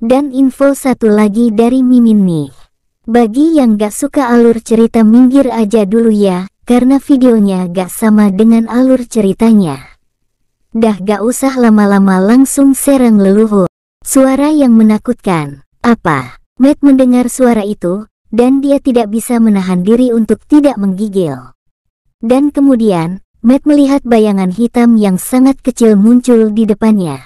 Dan info satu lagi dari Mimin nih. Bagi yang gak suka alur cerita minggir aja dulu ya, karena videonya gak sama dengan alur ceritanya. Dah gak usah lama-lama langsung serang leluhur. Suara yang menakutkan. Apa? Matt mendengar suara itu, dan dia tidak bisa menahan diri untuk tidak menggigil. Dan kemudian, Matt melihat bayangan hitam yang sangat kecil muncul di depannya.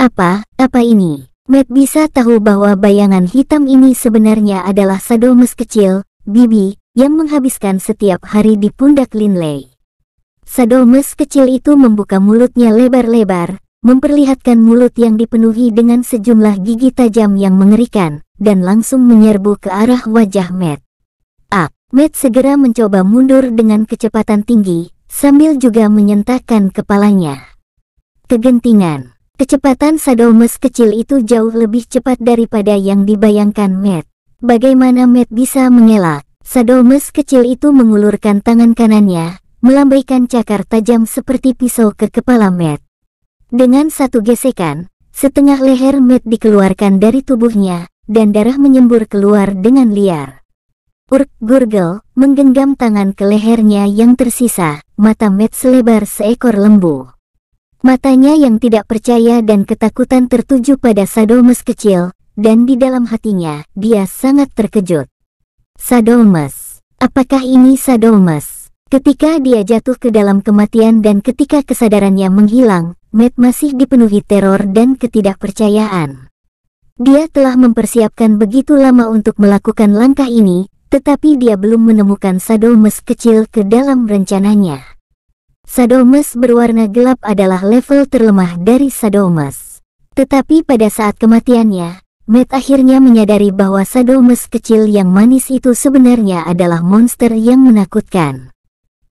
Apa, apa ini? Matt bisa tahu bahwa bayangan hitam ini sebenarnya adalah Sadomas kecil, Bibi, yang menghabiskan setiap hari di pundak Linley. Sadomas kecil itu membuka mulutnya lebar-lebar, memperlihatkan mulut yang dipenuhi dengan sejumlah gigi tajam yang mengerikan, dan langsung menyerbu ke arah wajah Matt. Ah! Matt segera mencoba mundur dengan kecepatan tinggi, sambil juga menyentakkan kepalanya. Kegentingan Kecepatan Sadomas kecil itu jauh lebih cepat daripada yang dibayangkan Matt. Bagaimana Matt bisa mengelak? Sadomas kecil itu mengulurkan tangan kanannya, melambaikan cakar tajam seperti pisau ke kepala Matt. Dengan satu gesekan, setengah leher Matt dikeluarkan dari tubuhnya, dan darah menyembur keluar dengan liar. Urk Gurgel menggenggam tangan ke lehernya yang tersisa, mata Matt selebar seekor lembu. Matanya yang tidak percaya dan ketakutan tertuju pada Sadomas kecil, dan di dalam hatinya, dia sangat terkejut. Sadomas. Apakah ini Sadomas? Ketika dia jatuh ke dalam kematian dan ketika kesadarannya menghilang, Matt masih dipenuhi teror dan ketidakpercayaan. Dia telah mempersiapkan begitu lama untuk melakukan langkah ini, tetapi dia belum menemukan Sadomas kecil ke dalam rencananya. Sadomas berwarna gelap adalah level terlemah dari Sadomas. Tetapi pada saat kematiannya, Matt akhirnya menyadari bahwa Sadomas kecil yang manis itu sebenarnya adalah monster yang menakutkan.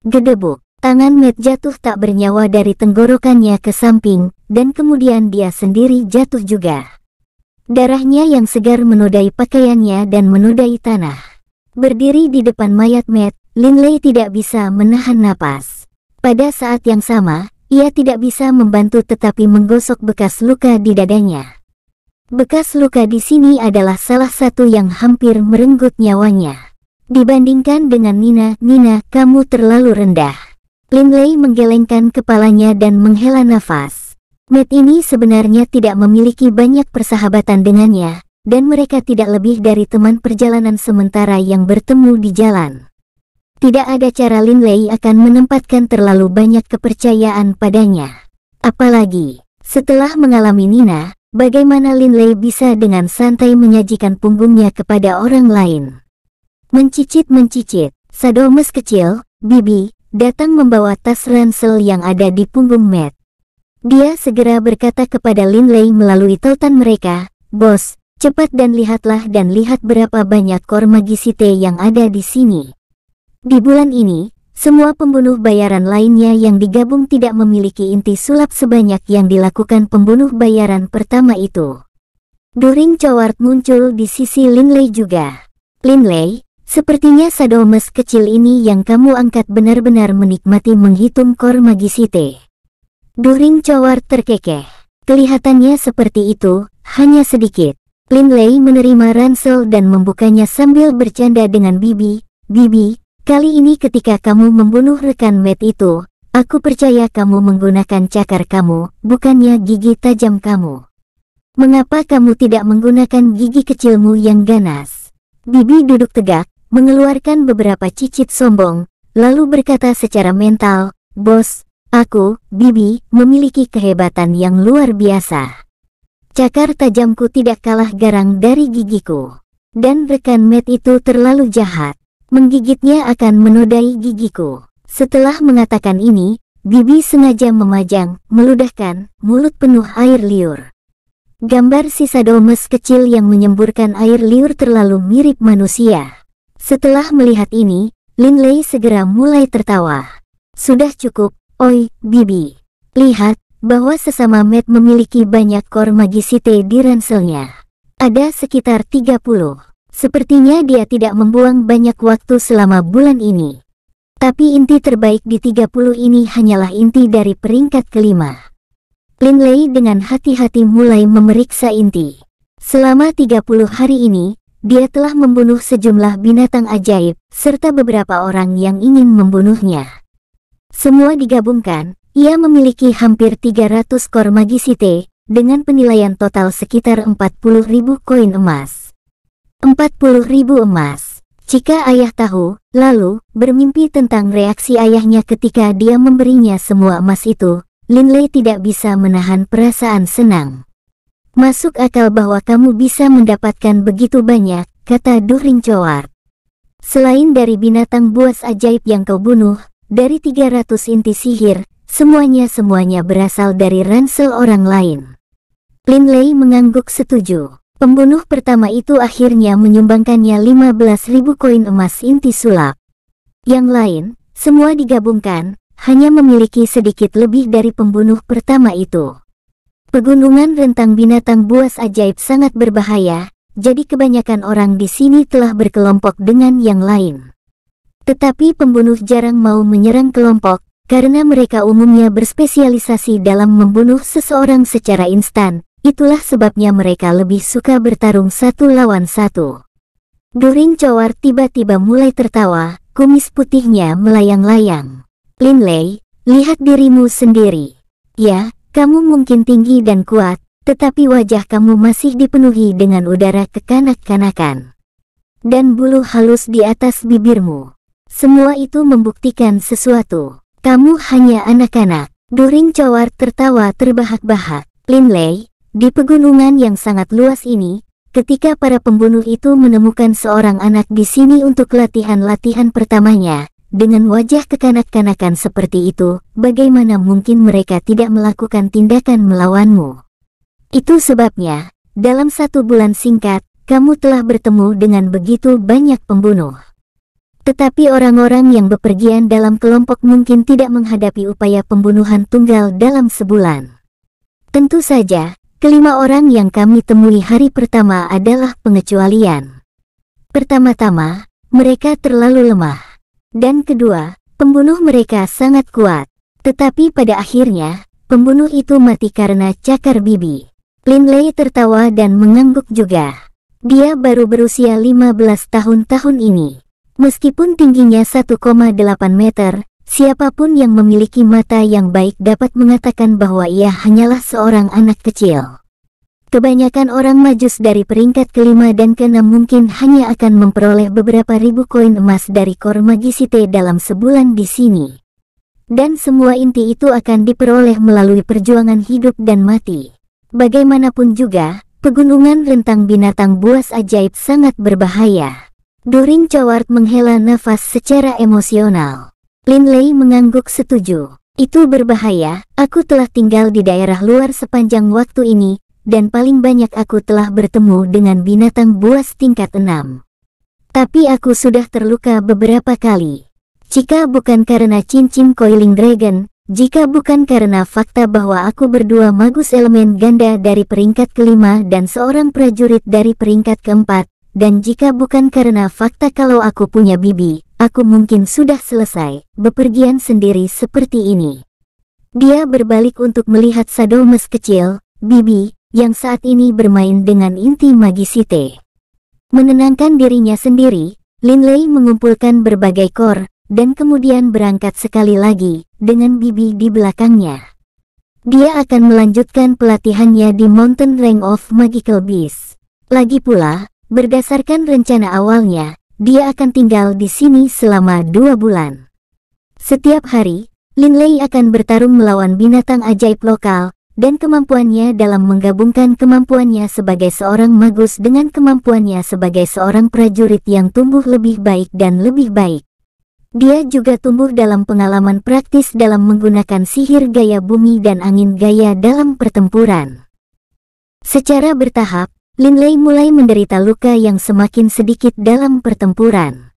Gedebuk, tangan Matt jatuh tak bernyawa dari tenggorokannya ke samping, dan kemudian dia sendiri jatuh juga. Darahnya yang segar menodai pakaiannya dan menodai tanah. Berdiri di depan mayat Matt, Linley tidak bisa menahan napas. Pada saat yang sama, ia tidak bisa membantu tetapi menggosok bekas luka di dadanya. Bekas luka di sini adalah salah satu yang hampir merenggut nyawanya. Dibandingkan dengan Nina, Nina, kamu terlalu rendah. Lei menggelengkan kepalanya dan menghela nafas. Matt ini sebenarnya tidak memiliki banyak persahabatan dengannya, dan mereka tidak lebih dari teman perjalanan sementara yang bertemu di jalan. Tidak ada cara Lin Lei akan menempatkan terlalu banyak kepercayaan padanya. Apalagi, setelah mengalami Nina, bagaimana Lin Lei bisa dengan santai menyajikan punggungnya kepada orang lain. Mencicit-mencicit, Sadomes kecil, Bibi, datang membawa tas ransel yang ada di punggung Matt. Dia segera berkata kepada Lin Lei melalui tautan mereka, Bos, cepat dan lihatlah dan lihat berapa banyak kor magisite yang ada di sini. Di bulan ini, semua pembunuh bayaran lainnya yang digabung tidak memiliki inti sulap sebanyak yang dilakukan pembunuh bayaran pertama itu. During Coward muncul di sisi Linley juga. Linley, sepertinya sadomas kecil ini yang kamu angkat benar-benar menikmati menghitung kor magisite. During Coward terkekeh. Kelihatannya seperti itu, hanya sedikit. Linley menerima ransel dan membukanya sambil bercanda dengan Bibi, Bibi, Kali ini ketika kamu membunuh rekan Matt itu, aku percaya kamu menggunakan cakar kamu, bukannya gigi tajam kamu. Mengapa kamu tidak menggunakan gigi kecilmu yang ganas? Bibi duduk tegak, mengeluarkan beberapa cicit sombong, lalu berkata secara mental, Bos, aku, Bibi, memiliki kehebatan yang luar biasa. Cakar tajamku tidak kalah garang dari gigiku. Dan rekan Matt itu terlalu jahat. Menggigitnya akan menodai gigiku. Setelah mengatakan ini, Bibi sengaja memajang, meludahkan, mulut penuh air liur. Gambar sisa dolmes kecil yang menyemburkan air liur terlalu mirip manusia. Setelah melihat ini, Linley segera mulai tertawa. Sudah cukup, oi, Bibi. Lihat, bahwa sesama Matt memiliki banyak kor magisite di ranselnya. Ada sekitar 30. Sepertinya dia tidak membuang banyak waktu selama bulan ini. Tapi inti terbaik di 30 ini hanyalah inti dari peringkat kelima. Linley dengan hati-hati mulai memeriksa inti. Selama 30 hari ini, dia telah membunuh sejumlah binatang ajaib, serta beberapa orang yang ingin membunuhnya. Semua digabungkan, ia memiliki hampir 300 kor magisite, dengan penilaian total sekitar 40.000 koin emas. 40 ribu emas. Jika ayah tahu, lalu, bermimpi tentang reaksi ayahnya ketika dia memberinya semua emas itu, Linley tidak bisa menahan perasaan senang. Masuk akal bahwa kamu bisa mendapatkan begitu banyak, kata Durin Coward. Selain dari binatang buas ajaib yang kau bunuh, dari 300 inti sihir, semuanya-semuanya berasal dari ransel orang lain. Linley mengangguk setuju. Pembunuh pertama itu akhirnya menyumbangkannya 15.000 koin emas inti sulap. Yang lain, semua digabungkan, hanya memiliki sedikit lebih dari pembunuh pertama itu. Pegunungan rentang binatang buas ajaib sangat berbahaya, jadi kebanyakan orang di sini telah berkelompok dengan yang lain. Tetapi pembunuh jarang mau menyerang kelompok, karena mereka umumnya berspesialisasi dalam membunuh seseorang secara instan, Itulah sebabnya mereka lebih suka bertarung satu lawan satu. During Cowar tiba-tiba mulai tertawa, kumis putihnya melayang-layang. Lin Lei, lihat dirimu sendiri. Ya, kamu mungkin tinggi dan kuat, tetapi wajah kamu masih dipenuhi dengan udara kekanak-kanakan. Dan bulu halus di atas bibirmu. Semua itu membuktikan sesuatu. Kamu hanya anak-anak. During Cowar tertawa terbahak-bahak. Lin Lei. Di pegunungan yang sangat luas ini, ketika para pembunuh itu menemukan seorang anak di sini untuk latihan-latihan pertamanya, dengan wajah kekanak-kanakan seperti itu, bagaimana mungkin mereka tidak melakukan tindakan melawanmu? Itu sebabnya, dalam satu bulan singkat, kamu telah bertemu dengan begitu banyak pembunuh. Tetapi orang-orang yang bepergian dalam kelompok mungkin tidak menghadapi upaya pembunuhan tunggal dalam sebulan. Tentu saja, Kelima orang yang kami temui hari pertama adalah pengecualian. Pertama-tama, mereka terlalu lemah. Dan kedua, pembunuh mereka sangat kuat. Tetapi pada akhirnya, pembunuh itu mati karena cakar bibi. Linley tertawa dan mengangguk juga. Dia baru berusia 15 tahun tahun ini. Meskipun tingginya 1,8 meter, Siapapun yang memiliki mata yang baik dapat mengatakan bahwa ia hanyalah seorang anak kecil. Kebanyakan orang majus dari peringkat kelima dan keenam mungkin hanya akan memperoleh beberapa ribu koin emas dari kor magisite dalam sebulan di sini. Dan semua inti itu akan diperoleh melalui perjuangan hidup dan mati. Bagaimanapun juga, pegunungan rentang binatang buas ajaib sangat berbahaya. Doring Cawart menghela nafas secara emosional. Lin Lei mengangguk setuju. Itu berbahaya, aku telah tinggal di daerah luar sepanjang waktu ini, dan paling banyak aku telah bertemu dengan binatang buas tingkat enam. Tapi aku sudah terluka beberapa kali. Jika bukan karena cincin coiling dragon, jika bukan karena fakta bahwa aku berdua magus elemen ganda dari peringkat kelima dan seorang prajurit dari peringkat keempat, dan jika bukan karena fakta kalau aku punya bibi, aku mungkin sudah selesai bepergian sendiri seperti ini. Dia berbalik untuk melihat Sadomas kecil, Bibi, yang saat ini bermain dengan inti magisite. Menenangkan dirinya sendiri, Lin Lei mengumpulkan berbagai kor, dan kemudian berangkat sekali lagi, dengan Bibi di belakangnya. Dia akan melanjutkan pelatihannya di Mountain Rank of Magical Beast. Lagi pula, berdasarkan rencana awalnya, dia akan tinggal di sini selama dua bulan. Setiap hari, Lin Lei akan bertarung melawan binatang ajaib lokal, dan kemampuannya dalam menggabungkan kemampuannya sebagai seorang magus dengan kemampuannya sebagai seorang prajurit yang tumbuh lebih baik dan lebih baik. Dia juga tumbuh dalam pengalaman praktis dalam menggunakan sihir gaya bumi dan angin gaya dalam pertempuran. Secara bertahap, Linlei mulai menderita luka yang semakin sedikit dalam pertempuran.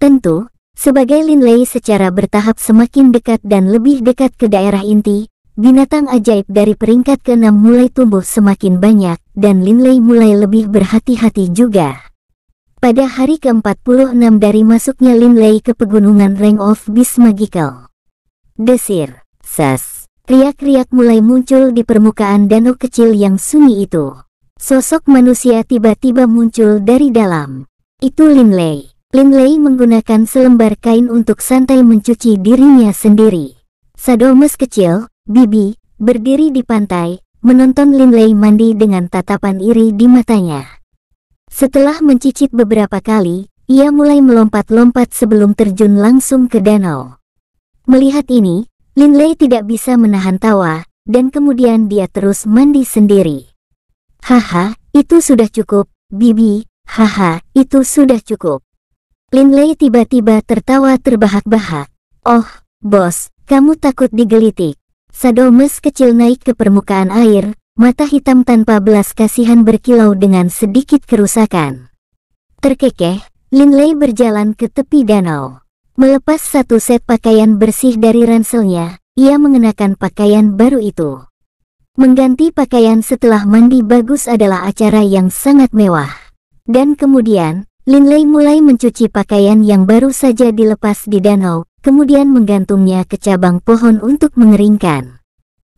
Tentu, sebagai Linlei secara bertahap semakin dekat dan lebih dekat ke daerah inti, binatang ajaib dari peringkat ke-6 mulai tumbuh semakin banyak dan Linlei mulai lebih berhati-hati juga. Pada hari ke-46 dari masuknya Linlei ke pegunungan Rank of Beast Magical. Desir, sas, riak-riak mulai muncul di permukaan danau kecil yang sunyi itu. Sosok manusia tiba-tiba muncul dari dalam. Itu Lin Lei. Lin Lei menggunakan selembar kain untuk santai mencuci dirinya sendiri. Sadomas kecil, Bibi, berdiri di pantai, menonton Lin Lei mandi dengan tatapan iri di matanya. Setelah mencicit beberapa kali, ia mulai melompat-lompat sebelum terjun langsung ke danau. Melihat ini, Lin Lei tidak bisa menahan tawa, dan kemudian dia terus mandi sendiri. Haha, itu sudah cukup, Bibi, haha, itu sudah cukup. Linley tiba-tiba tertawa terbahak-bahak. Oh, bos, kamu takut digelitik. Sadomes kecil naik ke permukaan air, mata hitam tanpa belas kasihan berkilau dengan sedikit kerusakan. Terkekeh, Linley berjalan ke tepi danau. Melepas satu set pakaian bersih dari ranselnya, ia mengenakan pakaian baru itu. Mengganti pakaian setelah mandi bagus adalah acara yang sangat mewah. Dan kemudian, Lei mulai mencuci pakaian yang baru saja dilepas di danau, kemudian menggantungnya ke cabang pohon untuk mengeringkan.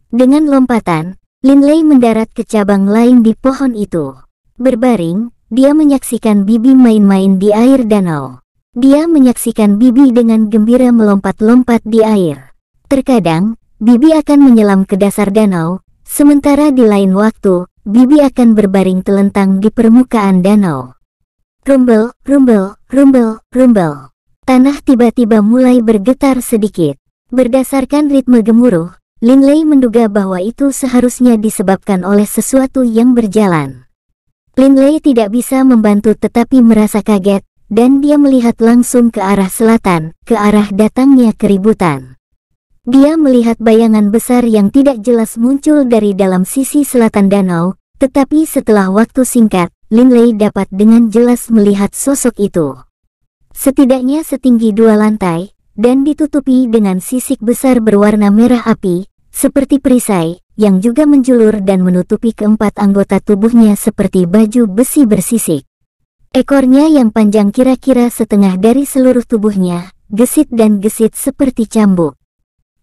Dengan lompatan, Lin Lei mendarat ke cabang lain di pohon itu. Berbaring, dia menyaksikan Bibi main-main di air danau. Dia menyaksikan Bibi dengan gembira melompat-lompat di air. Terkadang, Bibi akan menyelam ke dasar danau, Sementara di lain waktu, Bibi akan berbaring telentang di permukaan danau. Rumble, rumble, rumble, rumble. Tanah tiba-tiba mulai bergetar sedikit. Berdasarkan ritme gemuruh, Lin Lei menduga bahwa itu seharusnya disebabkan oleh sesuatu yang berjalan. Lin Lei tidak bisa membantu tetapi merasa kaget, dan dia melihat langsung ke arah selatan, ke arah datangnya keributan. Dia melihat bayangan besar yang tidak jelas muncul dari dalam sisi selatan danau, tetapi setelah waktu singkat, Lin Lei dapat dengan jelas melihat sosok itu. Setidaknya setinggi dua lantai, dan ditutupi dengan sisik besar berwarna merah api, seperti perisai, yang juga menjulur dan menutupi keempat anggota tubuhnya seperti baju besi bersisik. Ekornya yang panjang kira-kira setengah dari seluruh tubuhnya, gesit dan gesit seperti cambuk.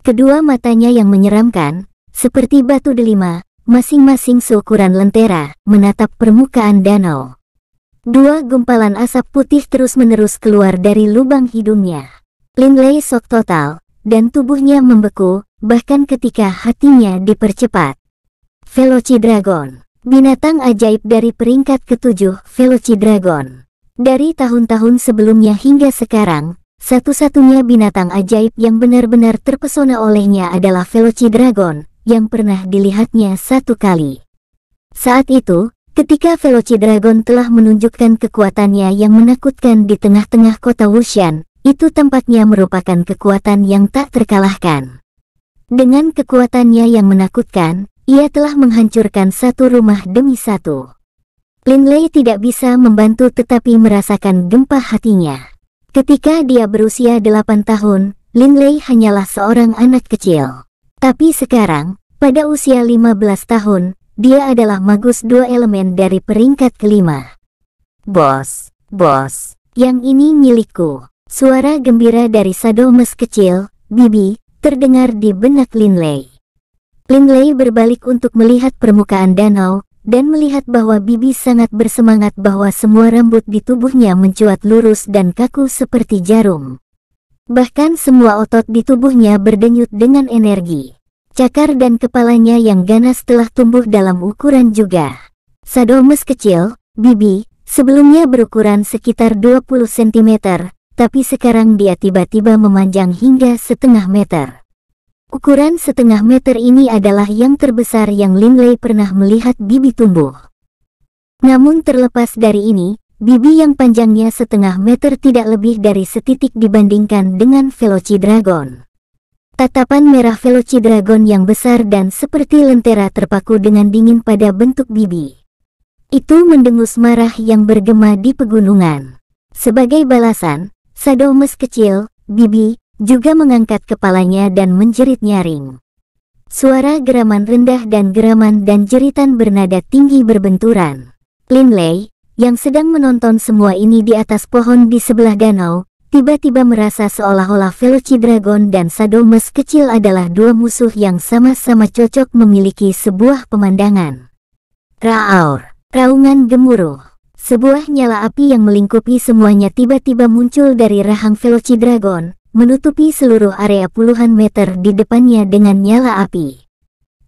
Kedua matanya yang menyeramkan, seperti batu delima, masing-masing seukuran lentera, menatap permukaan danau. Dua gumpalan asap putih terus-menerus keluar dari lubang hidungnya. Linley sok total, dan tubuhnya membeku, bahkan ketika hatinya dipercepat. Veloci Dragon, binatang ajaib dari peringkat ketujuh Veloci Dragon. Dari tahun-tahun sebelumnya hingga sekarang, satu-satunya binatang ajaib yang benar-benar terpesona olehnya adalah Veloci Dragon, yang pernah dilihatnya satu kali. Saat itu, ketika Veloci Dragon telah menunjukkan kekuatannya yang menakutkan di tengah-tengah kota Wushan, itu tempatnya merupakan kekuatan yang tak terkalahkan. Dengan kekuatannya yang menakutkan, ia telah menghancurkan satu rumah demi satu. Lin Lei tidak bisa membantu tetapi merasakan gempa hatinya. Ketika dia berusia 8 tahun, Lin Lei hanyalah seorang anak kecil. Tapi sekarang, pada usia 15 tahun, dia adalah magus dua elemen dari peringkat kelima. Bos, bos, yang ini milikku. Suara gembira dari Sado Sadomes kecil, Bibi, terdengar di benak Lin Lei. Lin Lei berbalik untuk melihat permukaan danau, dan melihat bahwa Bibi sangat bersemangat bahwa semua rambut di tubuhnya mencuat lurus dan kaku seperti jarum. Bahkan semua otot di tubuhnya berdenyut dengan energi. Cakar dan kepalanya yang ganas telah tumbuh dalam ukuran juga. Sadomes kecil, Bibi, sebelumnya berukuran sekitar 20 cm, tapi sekarang dia tiba-tiba memanjang hingga setengah meter. Ukuran setengah meter ini adalah yang terbesar yang Linlei pernah melihat bibi tumbuh. Namun terlepas dari ini, bibi yang panjangnya setengah meter tidak lebih dari setitik dibandingkan dengan Veloci Dragon. Tatapan merah Veloci Dragon yang besar dan seperti lentera terpaku dengan dingin pada bentuk bibi. Itu mendengus marah yang bergema di pegunungan. Sebagai balasan, Sadomes kecil, Bibi, juga mengangkat kepalanya dan menjerit nyaring. Suara geraman rendah dan geraman dan jeritan bernada tinggi berbenturan. Linley, yang sedang menonton semua ini di atas pohon di sebelah danau, tiba-tiba merasa seolah-olah Veloci Dragon dan Sadomas kecil adalah dua musuh yang sama-sama cocok memiliki sebuah pemandangan. Raaur, raungan gemuruh. Sebuah nyala api yang melingkupi semuanya tiba-tiba muncul dari rahang Veloci Dragon, menutupi seluruh area puluhan meter di depannya dengan nyala api.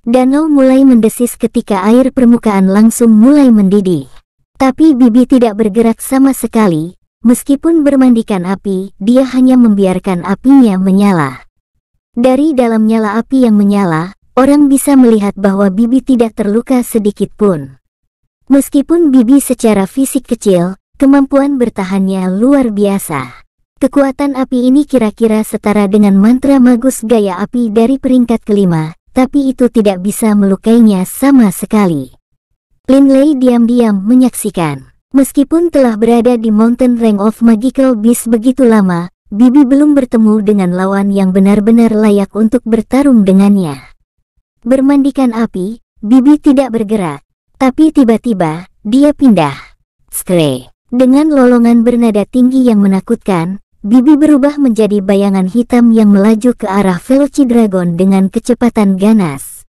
Danau mulai mendesis ketika air permukaan langsung mulai mendidih. Tapi Bibi tidak bergerak sama sekali, meskipun bermandikan api, dia hanya membiarkan apinya menyala. Dari dalam nyala api yang menyala, orang bisa melihat bahwa Bibi tidak terluka sedikit pun. Meskipun Bibi secara fisik kecil, kemampuan bertahannya luar biasa. Kekuatan api ini kira-kira setara dengan mantra magus gaya api dari peringkat kelima, tapi itu tidak bisa melukainya sama sekali. Lin Lei diam-diam menyaksikan. Meskipun telah berada di Mountain Rank of Magical Beast begitu lama, Bibi belum bertemu dengan lawan yang benar-benar layak untuk bertarung dengannya. Bermandikan api, Bibi tidak bergerak. Tapi tiba-tiba, dia pindah. Skre. Dengan lolongan bernada tinggi yang menakutkan, Bibi berubah menjadi bayangan hitam yang melaju ke arah Velocidragon dengan kecepatan ganas.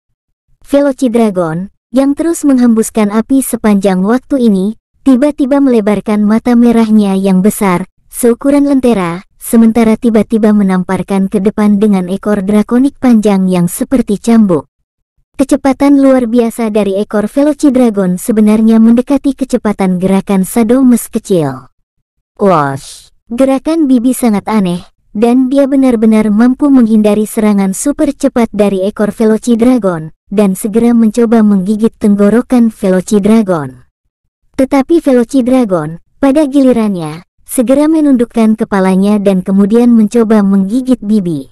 Velocidragon, yang terus menghembuskan api sepanjang waktu ini, tiba-tiba melebarkan mata merahnya yang besar, seukuran lentera, sementara tiba-tiba menamparkan ke depan dengan ekor drakonik panjang yang seperti cambuk. Kecepatan luar biasa dari ekor Velocidragon sebenarnya mendekati kecepatan gerakan mes kecil. Wash! Gerakan Bibi sangat aneh, dan dia benar-benar mampu menghindari serangan super cepat dari ekor Veloci Dragon, dan segera mencoba menggigit tenggorokan Veloci Dragon. Tetapi Veloci Dragon, pada gilirannya, segera menundukkan kepalanya dan kemudian mencoba menggigit Bibi.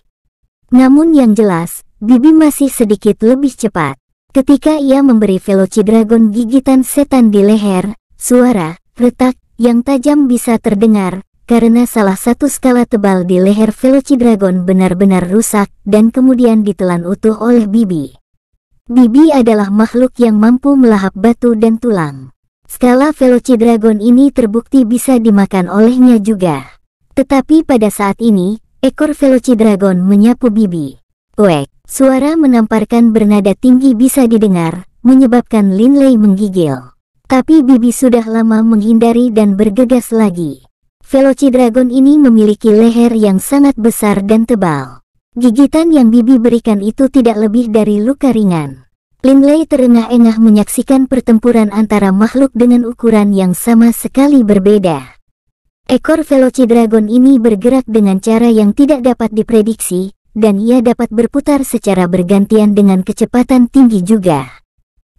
Namun yang jelas, Bibi masih sedikit lebih cepat. Ketika ia memberi Veloci Dragon gigitan setan di leher, suara, retak, yang tajam bisa terdengar, karena salah satu skala tebal di leher Veloci Dragon benar-benar rusak dan kemudian ditelan utuh oleh Bibi. Bibi adalah makhluk yang mampu melahap batu dan tulang. Skala Veloci Dragon ini terbukti bisa dimakan olehnya juga. Tetapi pada saat ini, ekor Veloci Dragon menyapu Bibi. Wek, suara menamparkan bernada tinggi bisa didengar, menyebabkan Linley menggigil. Tapi Bibi sudah lama menghindari dan bergegas lagi. Velocidragon ini memiliki leher yang sangat besar dan tebal. Gigitan yang Bibi berikan itu tidak lebih dari luka ringan. Linley terengah-engah menyaksikan pertempuran antara makhluk dengan ukuran yang sama sekali berbeda. Ekor Velocidragon ini bergerak dengan cara yang tidak dapat diprediksi, dan ia dapat berputar secara bergantian dengan kecepatan tinggi juga.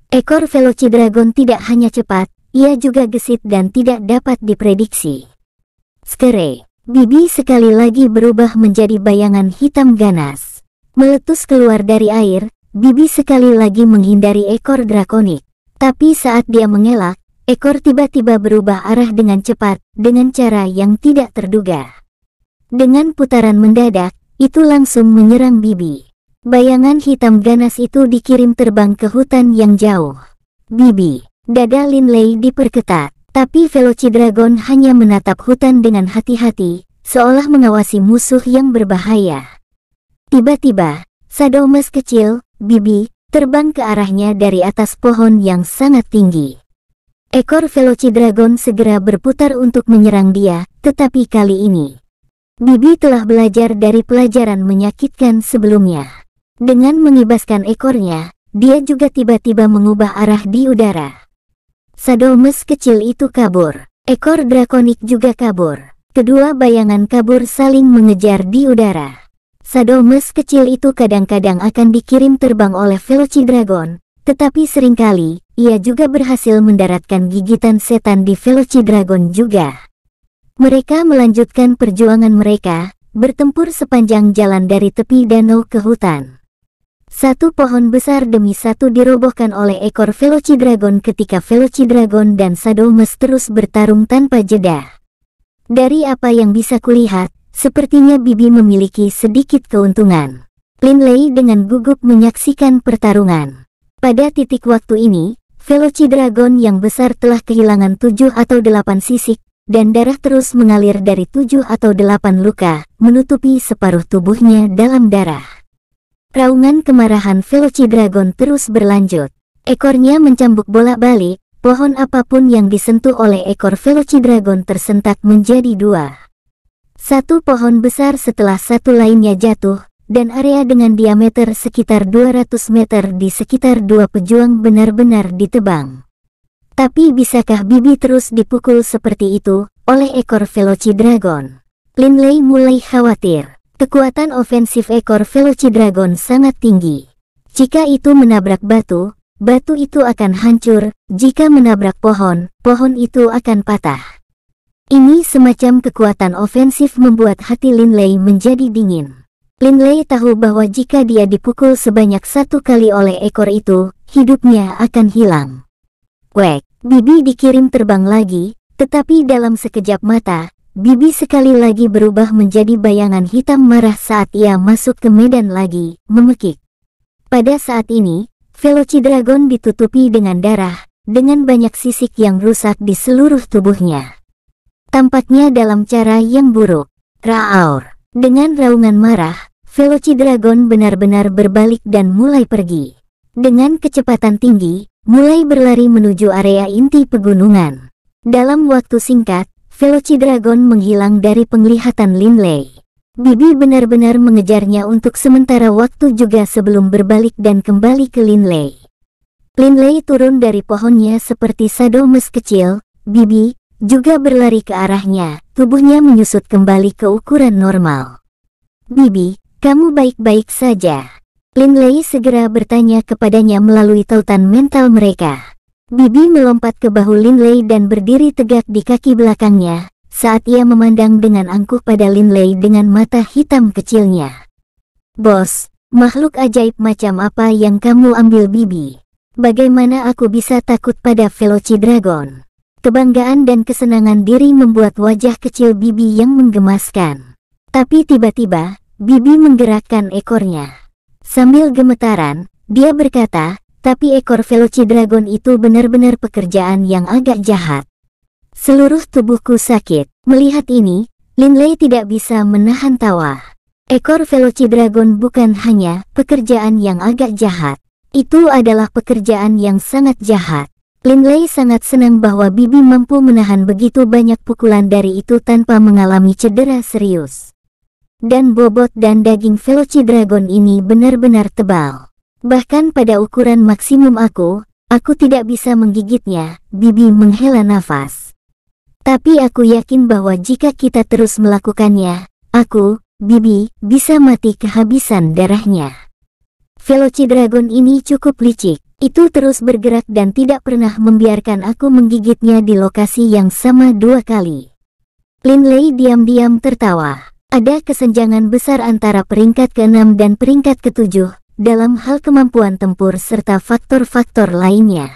Ekor Velocidragon tidak hanya cepat, ia juga gesit dan tidak dapat diprediksi. Skere, Bibi sekali lagi berubah menjadi bayangan hitam ganas. Meletus keluar dari air, Bibi sekali lagi menghindari ekor drakonik. Tapi saat dia mengelak, ekor tiba-tiba berubah arah dengan cepat, dengan cara yang tidak terduga. Dengan putaran mendadak, itu langsung menyerang Bibi. Bayangan hitam ganas itu dikirim terbang ke hutan yang jauh. Bibi, dada Linley diperketat. Tapi Veloci Dragon hanya menatap hutan dengan hati-hati, seolah mengawasi musuh yang berbahaya. Tiba-tiba, Sadomas kecil, Bibi, terbang ke arahnya dari atas pohon yang sangat tinggi. Ekor Veloci Dragon segera berputar untuk menyerang dia, tetapi kali ini, Bibi telah belajar dari pelajaran menyakitkan sebelumnya. Dengan mengibaskan ekornya, dia juga tiba-tiba mengubah arah di udara. Sadomes kecil itu kabur. Ekor drakonik juga kabur. Kedua bayangan kabur saling mengejar di udara. Sadomes kecil itu kadang-kadang akan dikirim terbang oleh Veloci Dragon, tetapi seringkali, ia juga berhasil mendaratkan gigitan setan di Veloci Dragon juga. Mereka melanjutkan perjuangan mereka, bertempur sepanjang jalan dari tepi danau ke hutan. Satu pohon besar demi satu dirobohkan oleh ekor Velocidragon ketika Velocidragon dan Sadomas terus bertarung tanpa jeda. Dari apa yang bisa kulihat, sepertinya Bibi memiliki sedikit keuntungan. Linley dengan gugup menyaksikan pertarungan. Pada titik waktu ini, Velocidragon yang besar telah kehilangan tujuh atau delapan sisik, dan darah terus mengalir dari tujuh atau delapan luka, menutupi separuh tubuhnya dalam darah. Raungan kemarahan Veloci Dragon terus berlanjut. Ekornya mencambuk bola balik pohon apapun yang disentuh oleh ekor Veloci Dragon tersentak menjadi dua. Satu pohon besar setelah satu lainnya jatuh, dan area dengan diameter sekitar 200 meter di sekitar dua pejuang benar-benar ditebang. Tapi bisakah Bibi terus dipukul seperti itu oleh ekor Veloci Dragon? Linley mulai khawatir. Kekuatan ofensif ekor Velocidragon sangat tinggi. Jika itu menabrak batu, batu itu akan hancur, jika menabrak pohon, pohon itu akan patah. Ini semacam kekuatan ofensif membuat hati Lin Lei menjadi dingin. Lin Lei tahu bahwa jika dia dipukul sebanyak satu kali oleh ekor itu, hidupnya akan hilang. Wek, Bibi dikirim terbang lagi, tetapi dalam sekejap mata, Bibi sekali lagi berubah menjadi bayangan hitam marah saat ia masuk ke medan lagi, memekik. Pada saat ini, Veloci Dragon ditutupi dengan darah, dengan banyak sisik yang rusak di seluruh tubuhnya. Tampaknya dalam cara yang buruk, Raaur. Dengan raungan marah, Veloci Dragon benar-benar berbalik dan mulai pergi. Dengan kecepatan tinggi, mulai berlari menuju area inti pegunungan. Dalam waktu singkat, Dragon menghilang dari penglihatan Lin Lei. Bibi benar-benar mengejarnya untuk sementara waktu juga sebelum berbalik dan kembali ke Lin Lei. Lin Lei turun dari pohonnya seperti sadomes kecil, Bibi juga berlari ke arahnya, tubuhnya menyusut kembali ke ukuran normal. Bibi, kamu baik-baik saja. Lin Lei segera bertanya kepadanya melalui tautan mental mereka. Bibi melompat ke bahu Lin Lei dan berdiri tegak di kaki belakangnya saat ia memandang dengan angkuh pada Lin Lei dengan mata hitam kecilnya. Bos, makhluk ajaib macam apa yang kamu ambil Bibi? Bagaimana aku bisa takut pada Veloci Dragon? Kebanggaan dan kesenangan diri membuat wajah kecil Bibi yang menggemaskan. Tapi tiba-tiba, Bibi menggerakkan ekornya. Sambil gemetaran, dia berkata, tapi ekor Veloci Dragon itu benar-benar pekerjaan yang agak jahat. Seluruh tubuhku sakit. Melihat ini, Lei tidak bisa menahan tawa. Ekor Veloci Dragon bukan hanya pekerjaan yang agak jahat. Itu adalah pekerjaan yang sangat jahat. Lei sangat senang bahwa Bibi mampu menahan begitu banyak pukulan dari itu tanpa mengalami cedera serius. Dan bobot dan daging Veloci Dragon ini benar-benar tebal. Bahkan pada ukuran maksimum aku, aku tidak bisa menggigitnya, Bibi menghela nafas. Tapi aku yakin bahwa jika kita terus melakukannya, aku, Bibi, bisa mati kehabisan darahnya. Veloci Dragon ini cukup licik, itu terus bergerak dan tidak pernah membiarkan aku menggigitnya di lokasi yang sama dua kali. Lin Lei diam-diam tertawa. Ada kesenjangan besar antara peringkat ke-6 dan peringkat ke-7, dalam hal kemampuan tempur serta faktor-faktor lainnya.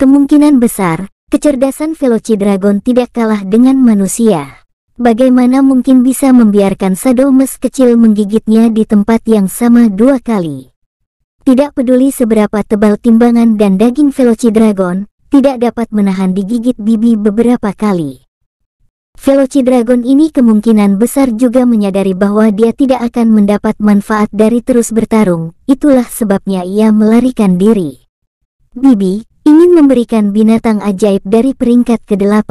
Kemungkinan besar, kecerdasan Veloci Dragon tidak kalah dengan manusia. Bagaimana mungkin bisa membiarkan mes kecil menggigitnya di tempat yang sama dua kali? Tidak peduli seberapa tebal timbangan dan daging Veloci Dragon, tidak dapat menahan digigit bibi beberapa kali. Veloci Dragon ini kemungkinan besar juga menyadari bahwa dia tidak akan mendapat manfaat dari terus bertarung, itulah sebabnya ia melarikan diri. Bibi, ingin memberikan binatang ajaib dari peringkat ke-8.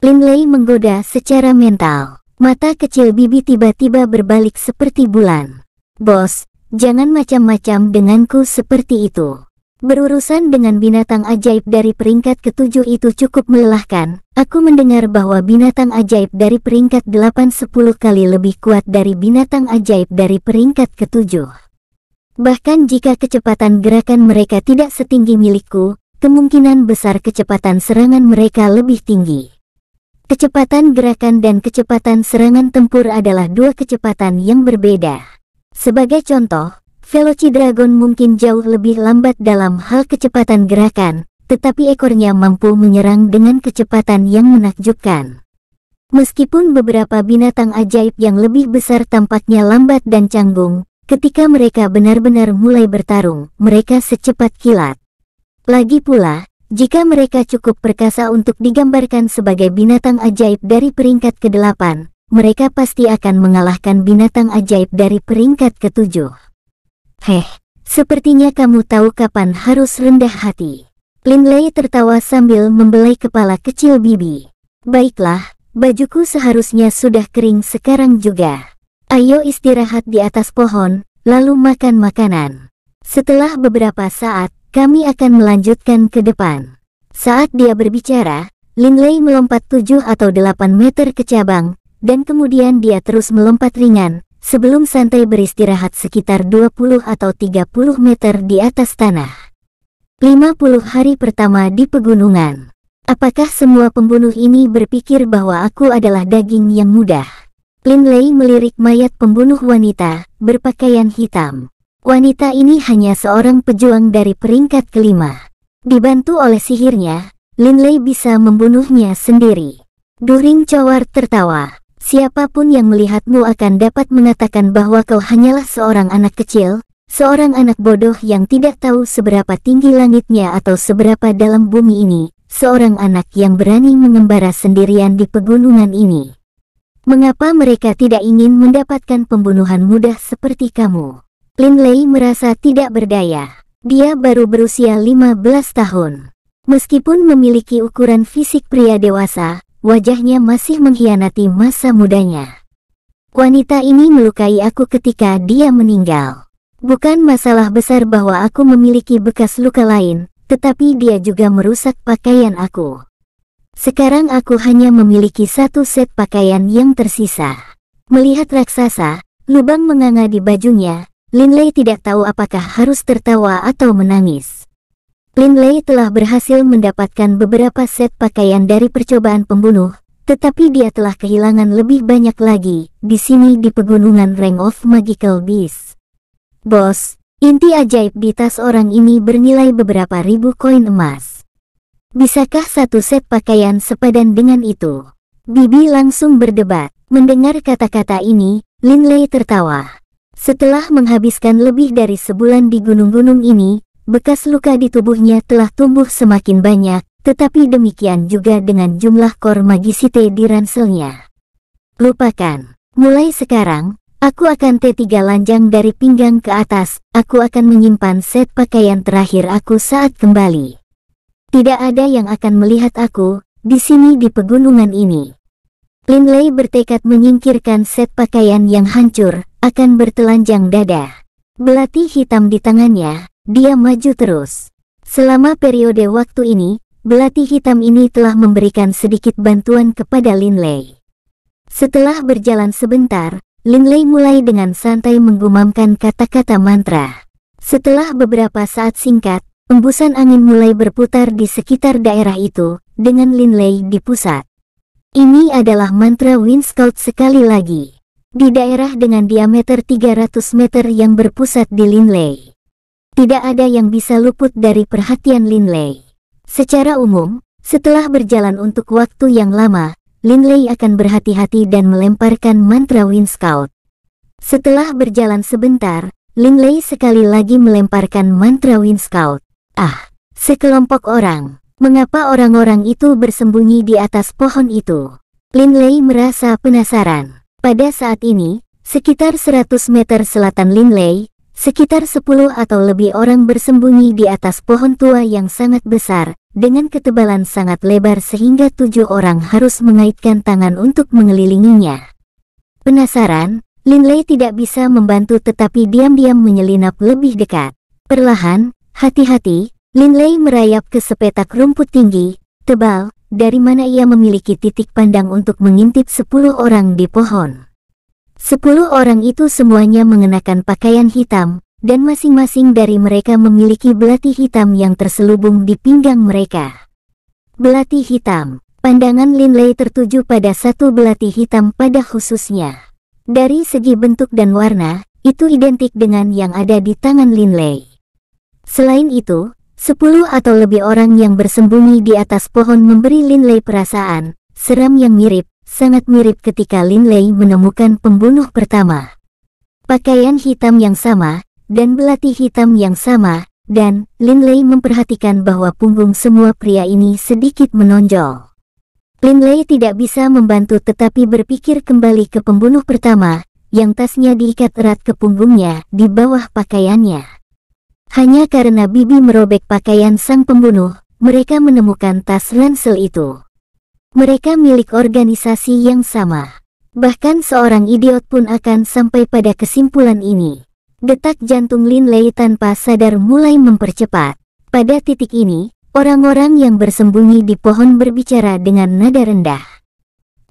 Linley menggoda secara mental. Mata kecil Bibi tiba-tiba berbalik seperti bulan. Bos, jangan macam-macam denganku seperti itu. Berurusan dengan binatang ajaib dari peringkat ketujuh itu cukup melelahkan. Aku mendengar bahwa binatang ajaib dari peringkat delapan sepuluh kali lebih kuat dari binatang ajaib dari peringkat ketujuh. Bahkan jika kecepatan gerakan mereka tidak setinggi milikku, kemungkinan besar kecepatan serangan mereka lebih tinggi. Kecepatan gerakan dan kecepatan serangan tempur adalah dua kecepatan yang berbeda. Sebagai contoh, Veloci Dragon mungkin jauh lebih lambat dalam hal kecepatan gerakan, tetapi ekornya mampu menyerang dengan kecepatan yang menakjubkan. Meskipun beberapa binatang ajaib yang lebih besar tampaknya lambat dan canggung, ketika mereka benar-benar mulai bertarung, mereka secepat kilat. Lagi pula, jika mereka cukup perkasa untuk digambarkan sebagai binatang ajaib dari peringkat ke-8, mereka pasti akan mengalahkan binatang ajaib dari peringkat ke-7. Heh, sepertinya kamu tahu kapan harus rendah hati. Lin Lei tertawa sambil membelai kepala kecil Bibi. Baiklah, bajuku seharusnya sudah kering sekarang juga. Ayo istirahat di atas pohon, lalu makan makanan. Setelah beberapa saat, kami akan melanjutkan ke depan. Saat dia berbicara, Lin Lei melompat tujuh atau delapan meter ke cabang, dan kemudian dia terus melompat ringan, sebelum santai beristirahat sekitar 20 atau 30 meter di atas tanah. 50 hari pertama di pegunungan. Apakah semua pembunuh ini berpikir bahwa aku adalah daging yang mudah? Linley melirik mayat pembunuh wanita, berpakaian hitam. Wanita ini hanya seorang pejuang dari peringkat kelima. Dibantu oleh sihirnya, Linley bisa membunuhnya sendiri. During Cawar tertawa. Siapapun yang melihatmu akan dapat mengatakan bahwa kau hanyalah seorang anak kecil, seorang anak bodoh yang tidak tahu seberapa tinggi langitnya atau seberapa dalam bumi ini, seorang anak yang berani mengembara sendirian di pegunungan ini. Mengapa mereka tidak ingin mendapatkan pembunuhan mudah seperti kamu? Lin Lei merasa tidak berdaya. Dia baru berusia 15 tahun. Meskipun memiliki ukuran fisik pria dewasa, wajahnya masih mengkhianati masa mudanya. Wanita ini melukai aku ketika dia meninggal. Bukan masalah besar bahwa aku memiliki bekas luka lain, tetapi dia juga merusak pakaian aku. Sekarang aku hanya memiliki satu set pakaian yang tersisa. Melihat raksasa, lubang menganga di bajunya, Linley tidak tahu apakah harus tertawa atau menangis. Lin Lei telah berhasil mendapatkan beberapa set pakaian dari percobaan pembunuh, tetapi dia telah kehilangan lebih banyak lagi di sini di pegunungan Ring of Magical Beast. Bos, inti ajaib di tas orang ini bernilai beberapa ribu koin emas. Bisakah satu set pakaian sepadan dengan itu? Bibi langsung berdebat. Mendengar kata-kata ini, Lin Lei tertawa. Setelah menghabiskan lebih dari sebulan di gunung-gunung ini, bekas luka di tubuhnya telah tumbuh semakin banyak, tetapi demikian juga dengan jumlah kor magisite di ranselnya. Lupakan. Mulai sekarang, aku akan T3 lanjang dari pinggang ke atas, aku akan menyimpan set pakaian terakhir aku saat kembali. Tidak ada yang akan melihat aku, di sini di pegunungan ini. Linley bertekad menyingkirkan set pakaian yang hancur, akan bertelanjang dada. Belati hitam di tangannya, dia maju terus. Selama periode waktu ini, belati hitam ini telah memberikan sedikit bantuan kepada Lin Lei. Setelah berjalan sebentar, Lin Lei mulai dengan santai menggumamkan kata-kata mantra. Setelah beberapa saat singkat, embusan angin mulai berputar di sekitar daerah itu, dengan Lin Lei di pusat. Ini adalah mantra Windscout sekali lagi. Di daerah dengan diameter 300 meter yang berpusat di Lin Lei. Tidak ada yang bisa luput dari perhatian Lin Lei. Secara umum, setelah berjalan untuk waktu yang lama, Lin Lei akan berhati-hati dan melemparkan mantra Wind Scout. Setelah berjalan sebentar, Lin Lei sekali lagi melemparkan mantra Wind Scout. Ah, sekelompok orang. Mengapa orang-orang itu bersembunyi di atas pohon itu? Lin Lei merasa penasaran. Pada saat ini, sekitar 100 meter selatan Lin Lei. Sekitar sepuluh atau lebih orang bersembunyi di atas pohon tua yang sangat besar, dengan ketebalan sangat lebar sehingga tujuh orang harus mengaitkan tangan untuk mengelilinginya. Penasaran, Linley tidak bisa membantu tetapi diam-diam menyelinap lebih dekat. Perlahan, hati-hati, Linley merayap ke sepetak rumput tinggi, tebal, dari mana ia memiliki titik pandang untuk mengintip sepuluh orang di pohon. Sepuluh orang itu semuanya mengenakan pakaian hitam, dan masing-masing dari mereka memiliki belati hitam yang terselubung di pinggang mereka. Belati hitam, pandangan Lin Lei tertuju pada satu belati hitam pada khususnya. Dari segi bentuk dan warna, itu identik dengan yang ada di tangan Lin Lei. Selain itu, sepuluh atau lebih orang yang bersembunyi di atas pohon memberi Lin Lei perasaan seram yang mirip sangat mirip ketika Lin Lei menemukan pembunuh pertama. Pakaian hitam yang sama, dan belati hitam yang sama, dan Lin Lei memperhatikan bahwa punggung semua pria ini sedikit menonjol. Lin Lei tidak bisa membantu tetapi berpikir kembali ke pembunuh pertama, yang tasnya diikat erat ke punggungnya di bawah pakaiannya. Hanya karena Bibi merobek pakaian sang pembunuh, mereka menemukan tas ransel itu. Mereka milik organisasi yang sama. Bahkan seorang idiot pun akan sampai pada kesimpulan ini. Detak jantung Lin Lei tanpa sadar mulai mempercepat. Pada titik ini, orang-orang yang bersembunyi di pohon berbicara dengan nada rendah.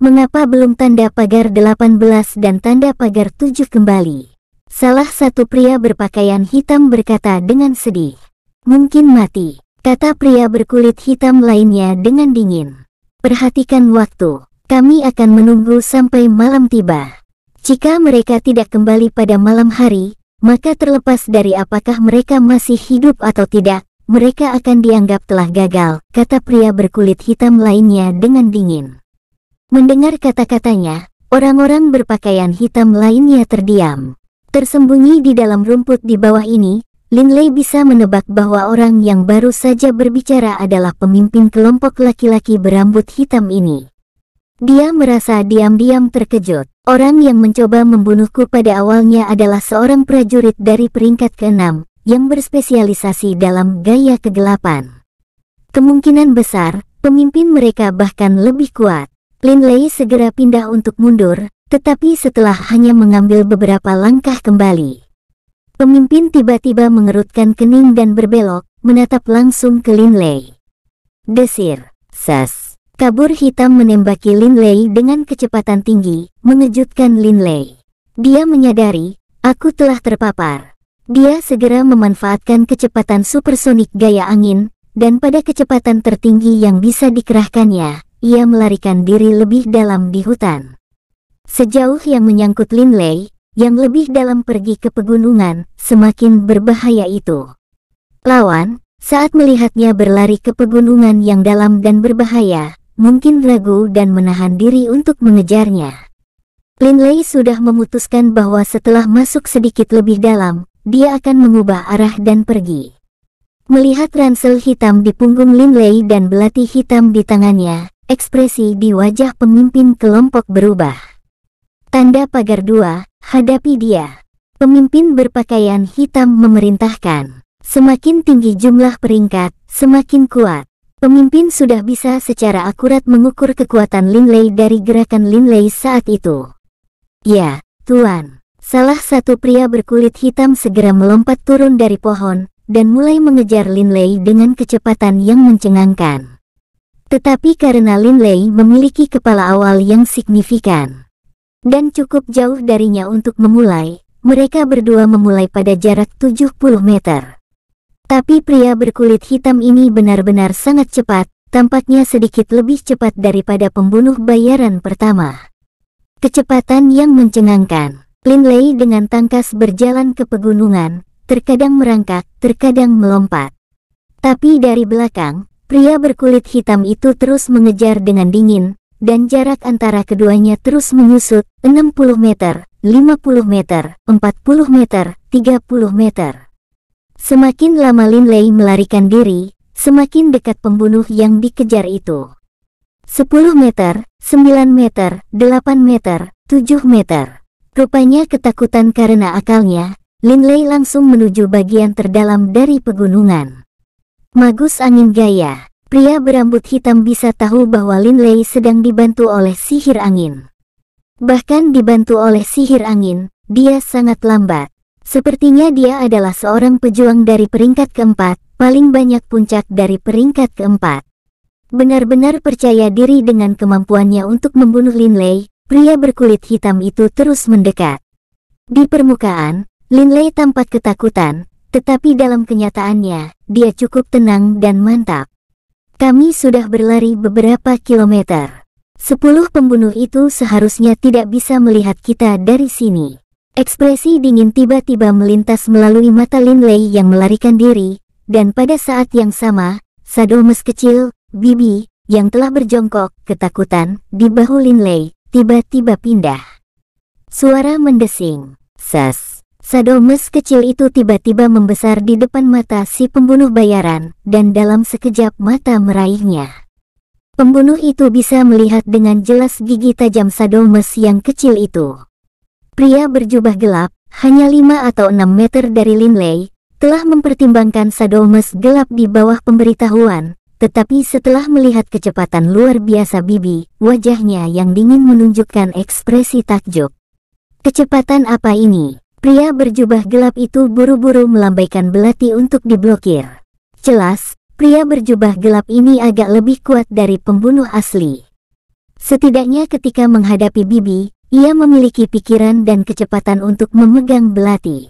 Mengapa belum tanda pagar 18 dan tanda pagar 7 kembali? Salah satu pria berpakaian hitam berkata dengan sedih. Mungkin mati, kata pria berkulit hitam lainnya dengan dingin. Perhatikan waktu. Kami akan menunggu sampai malam tiba. Jika mereka tidak kembali pada malam hari, maka terlepas dari apakah mereka masih hidup atau tidak, mereka akan dianggap telah gagal, kata pria berkulit hitam lainnya dengan dingin. Mendengar kata-katanya, orang-orang berpakaian hitam lainnya terdiam. Tersembunyi di dalam rumput di bawah ini, Linley bisa menebak bahwa orang yang baru saja berbicara adalah pemimpin kelompok laki-laki berambut hitam ini. Dia merasa diam-diam terkejut. Orang yang mencoba membunuhku pada awalnya adalah seorang prajurit dari peringkat ke-6 yang berspesialisasi dalam gaya kegelapan. Kemungkinan besar, pemimpin mereka bahkan lebih kuat. Linley segera pindah untuk mundur, tetapi setelah hanya mengambil beberapa langkah kembali, Pemimpin tiba-tiba mengerutkan kening dan berbelok, menatap langsung ke Lin Lei. Desir, sas. Kabur hitam menembaki Lin Lei dengan kecepatan tinggi, mengejutkan Lin Lei. Dia menyadari, aku telah terpapar. Dia segera memanfaatkan kecepatan supersonik gaya angin, dan pada kecepatan tertinggi yang bisa dikerahkannya, ia melarikan diri lebih dalam di hutan. Sejauh yang menyangkut Lin Lei yang lebih dalam pergi ke pegunungan, semakin berbahaya itu. Lawan, saat melihatnya berlari ke pegunungan yang dalam dan berbahaya, mungkin ragu dan menahan diri untuk mengejarnya. Linley sudah memutuskan bahwa setelah masuk sedikit lebih dalam, dia akan mengubah arah dan pergi. Melihat ransel hitam di punggung Linley dan belati hitam di tangannya, ekspresi di wajah pemimpin kelompok berubah. Tanda pagar dua, Hadapi dia. Pemimpin berpakaian hitam memerintahkan. Semakin tinggi jumlah peringkat, semakin kuat. Pemimpin sudah bisa secara akurat mengukur kekuatan Lin Lei dari gerakan Lin Lei saat itu. Ya, Tuan. Salah satu pria berkulit hitam segera melompat turun dari pohon, dan mulai mengejar Lin Lei dengan kecepatan yang mencengangkan. Tetapi karena Lin Lei memiliki kepala awal yang signifikan, dan cukup jauh darinya untuk memulai. Mereka berdua memulai pada jarak 70 meter. Tapi pria berkulit hitam ini benar-benar sangat cepat, tampaknya sedikit lebih cepat daripada pembunuh bayaran pertama. Kecepatan yang mencengangkan, Linley dengan tangkas berjalan ke pegunungan, terkadang merangkak, terkadang melompat. Tapi dari belakang, pria berkulit hitam itu terus mengejar dengan dingin, dan jarak antara keduanya terus menyusut 60 meter, 50 meter, 40 meter, 30 meter. Semakin lama Lin Lei melarikan diri, semakin dekat pembunuh yang dikejar itu. 10 meter, 9 meter, 8 meter, 7 meter. Rupanya ketakutan karena akalnya, Lin Lei langsung menuju bagian terdalam dari pegunungan. Magus angin gaya pria berambut hitam bisa tahu bahwa Lin Lei sedang dibantu oleh sihir angin. Bahkan dibantu oleh sihir angin, dia sangat lambat. Sepertinya dia adalah seorang pejuang dari peringkat keempat, paling banyak puncak dari peringkat keempat. Benar-benar percaya diri dengan kemampuannya untuk membunuh Lin Lei, pria berkulit hitam itu terus mendekat. Di permukaan, Lin Lei tampak ketakutan, tetapi dalam kenyataannya, dia cukup tenang dan mantap. Kami sudah berlari beberapa kilometer. Sepuluh pembunuh itu seharusnya tidak bisa melihat kita dari sini. Ekspresi dingin tiba-tiba melintas melalui mata Lin Lei yang melarikan diri, dan pada saat yang sama, Sadomes kecil, Bibi, yang telah berjongkok ketakutan di bahu Lin Lei tiba-tiba pindah. Suara mendesing. Sas. Sadomas kecil itu tiba-tiba membesar di depan mata si pembunuh bayaran, dan dalam sekejap mata meraihnya. Pembunuh itu bisa melihat dengan jelas gigi tajam Sadomas yang kecil itu. Pria berjubah gelap, hanya 5 atau 6 meter dari Linley, telah mempertimbangkan Sadomas gelap di bawah pemberitahuan, tetapi setelah melihat kecepatan luar biasa Bibi, wajahnya yang dingin menunjukkan ekspresi takjub. Kecepatan apa ini? Pria berjubah gelap itu buru-buru melambaikan belati untuk diblokir. Jelas, pria berjubah gelap ini agak lebih kuat dari pembunuh asli. Setidaknya ketika menghadapi Bibi, ia memiliki pikiran dan kecepatan untuk memegang belati.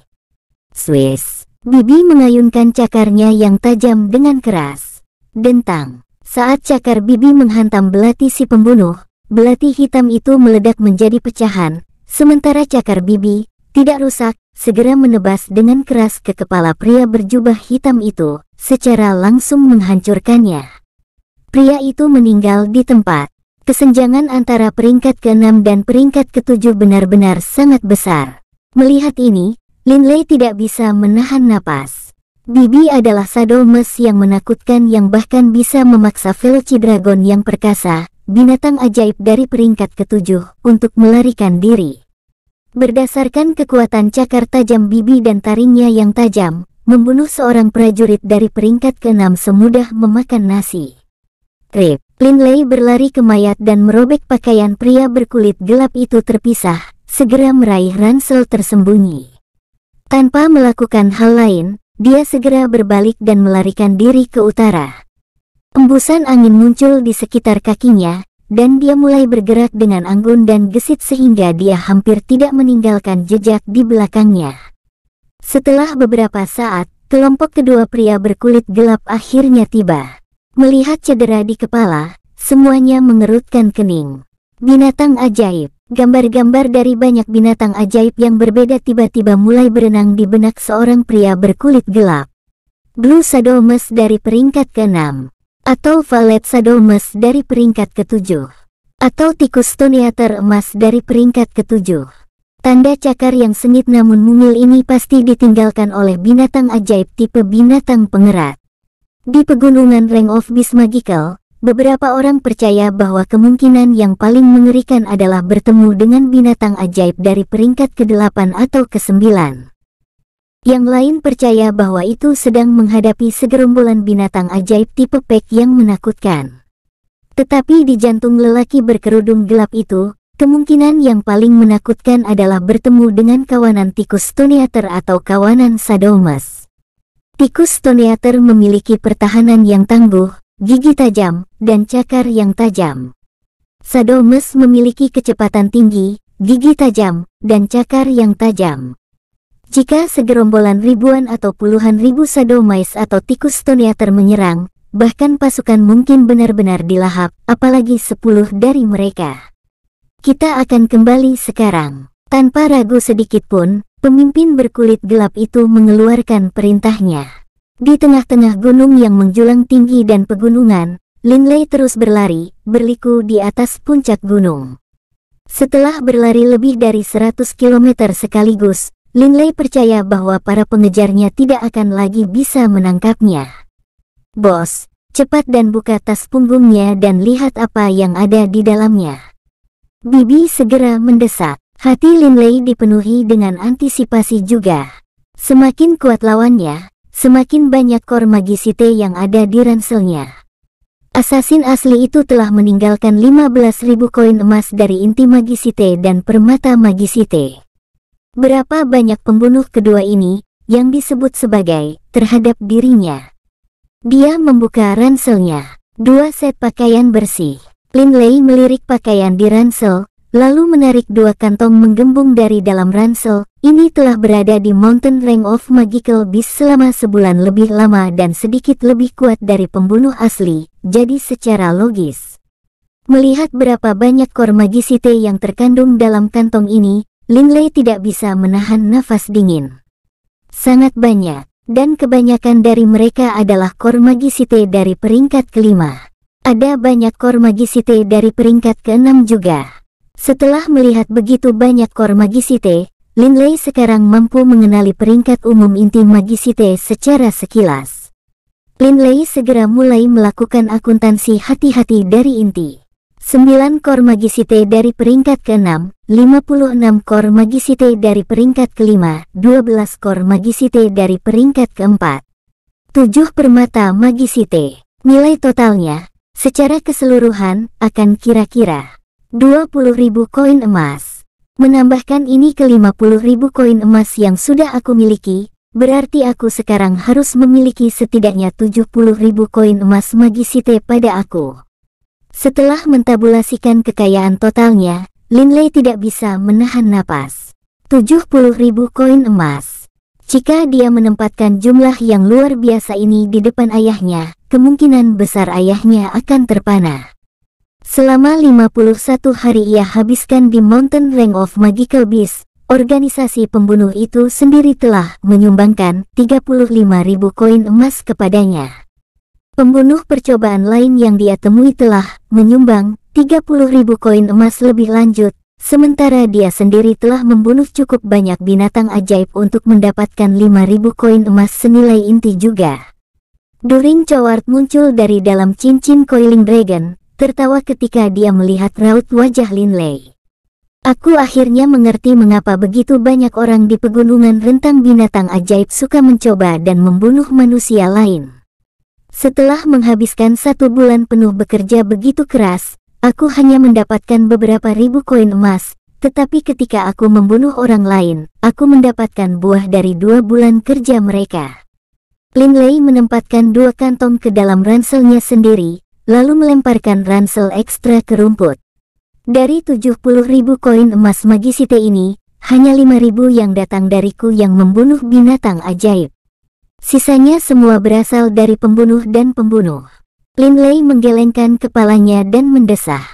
Swiss, Bibi mengayunkan cakarnya yang tajam dengan keras. Dentang, saat cakar Bibi menghantam belati si pembunuh, belati hitam itu meledak menjadi pecahan, sementara cakar Bibi tidak rusak, segera menebas dengan keras ke kepala pria berjubah hitam itu, secara langsung menghancurkannya. Pria itu meninggal di tempat. Kesenjangan antara peringkat ke-6 dan peringkat ke-7 benar-benar sangat besar. Melihat ini, Linley tidak bisa menahan napas. Bibi adalah sadomes yang menakutkan yang bahkan bisa memaksa Dragon yang perkasa, binatang ajaib dari peringkat ketujuh, untuk melarikan diri. Berdasarkan kekuatan cakar tajam bibi dan taringnya yang tajam, membunuh seorang prajurit dari peringkat keenam semudah memakan nasi. Rip, Linley berlari ke mayat dan merobek pakaian pria berkulit gelap itu terpisah, segera meraih ransel tersembunyi. Tanpa melakukan hal lain, dia segera berbalik dan melarikan diri ke utara. Embusan angin muncul di sekitar kakinya, dan dia mulai bergerak dengan anggun dan gesit sehingga dia hampir tidak meninggalkan jejak di belakangnya. Setelah beberapa saat, kelompok kedua pria berkulit gelap akhirnya tiba. Melihat cedera di kepala, semuanya mengerutkan kening. Binatang ajaib Gambar-gambar dari banyak binatang ajaib yang berbeda tiba-tiba mulai berenang di benak seorang pria berkulit gelap. Blue Sadomas dari peringkat ke-6 atau valet sadomas dari peringkat ketujuh, atau tikus toniater emas dari peringkat ketujuh. Tanda cakar yang sengit namun mungil ini pasti ditinggalkan oleh binatang ajaib tipe binatang pengerat. Di pegunungan Ring of Beast Magical, beberapa orang percaya bahwa kemungkinan yang paling mengerikan adalah bertemu dengan binatang ajaib dari peringkat ke-8 atau ke-9. Yang lain percaya bahwa itu sedang menghadapi segerombolan binatang ajaib tipe pek yang menakutkan. Tetapi di jantung lelaki berkerudung gelap itu, kemungkinan yang paling menakutkan adalah bertemu dengan kawanan tikus toniater atau kawanan sadomas. Tikus toniater memiliki pertahanan yang tangguh, gigi tajam, dan cakar yang tajam. Sadomas memiliki kecepatan tinggi, gigi tajam, dan cakar yang tajam. Jika segerombolan ribuan atau puluhan ribu sadomais atau tikus toniater menyerang, bahkan pasukan mungkin benar-benar dilahap, apalagi sepuluh dari mereka. Kita akan kembali sekarang. Tanpa ragu sedikitpun, pemimpin berkulit gelap itu mengeluarkan perintahnya. Di tengah-tengah gunung yang menjulang tinggi dan pegunungan, Linley terus berlari, berliku di atas puncak gunung. Setelah berlari lebih dari 100 km sekaligus, Linley percaya bahwa para pengejarnya tidak akan lagi bisa menangkapnya. Bos, cepat dan buka tas punggungnya dan lihat apa yang ada di dalamnya. Bibi segera mendesak. Hati Linley dipenuhi dengan antisipasi juga. Semakin kuat lawannya, semakin banyak kor magisite yang ada di ranselnya. Assassin asli itu telah meninggalkan 15.000 koin emas dari inti magisite dan permata magisite. Berapa banyak pembunuh kedua ini yang disebut sebagai terhadap dirinya. Dia membuka ranselnya, dua set pakaian bersih. Linley melirik pakaian di ransel, lalu menarik dua kantong menggembung dari dalam ransel. Ini telah berada di Mountain Ring of Magical Beast selama sebulan lebih lama dan sedikit lebih kuat dari pembunuh asli, jadi secara logis. Melihat berapa banyak magisite yang terkandung dalam kantong ini, Linley tidak bisa menahan nafas dingin. Sangat banyak, dan kebanyakan dari mereka adalah kor magisite dari peringkat kelima. Ada banyak kor magisite dari peringkat keenam juga. Setelah melihat begitu banyak kor magisite, Linley sekarang mampu mengenali peringkat umum inti magisite secara sekilas. Linley segera mulai melakukan akuntansi hati-hati dari inti. 9 Kor Magisite dari peringkat ke-6, 56 Kor Magisite dari peringkat ke-5, 12 Kor Magisite dari peringkat ke-4, 7 Permata Magisite. Nilai totalnya, secara keseluruhan, akan kira-kira 20.000 koin emas. Menambahkan ini ke 50.000 koin emas yang sudah aku miliki, berarti aku sekarang harus memiliki setidaknya 70.000 koin emas Magisite pada aku. Setelah mentabulasikan kekayaan totalnya, Linley tidak bisa menahan napas. 70 ribu koin emas. Jika dia menempatkan jumlah yang luar biasa ini di depan ayahnya, kemungkinan besar ayahnya akan terpana. Selama 51 hari ia habiskan di Mountain Rank of Magical Beast, organisasi pembunuh itu sendiri telah menyumbangkan ribu koin emas kepadanya. Pembunuh percobaan lain yang dia temui telah menyumbang ribu koin emas lebih lanjut, sementara dia sendiri telah membunuh cukup banyak binatang ajaib untuk mendapatkan ribu koin emas senilai inti juga. Durin Coward muncul dari dalam cincin coiling dragon, tertawa ketika dia melihat raut wajah Lin Lei. Aku akhirnya mengerti mengapa begitu banyak orang di pegunungan rentang binatang ajaib suka mencoba dan membunuh manusia lain. Setelah menghabiskan satu bulan penuh bekerja begitu keras, aku hanya mendapatkan beberapa ribu koin emas, tetapi ketika aku membunuh orang lain, aku mendapatkan buah dari dua bulan kerja mereka. Lin Lei menempatkan dua kantong ke dalam ranselnya sendiri, lalu melemparkan ransel ekstra ke rumput. Dari 70 ribu koin emas magisite ini, hanya 5 ribu yang datang dariku yang membunuh binatang ajaib. Sisanya semua berasal dari pembunuh dan pembunuh. Lin Lei menggelengkan kepalanya dan mendesah.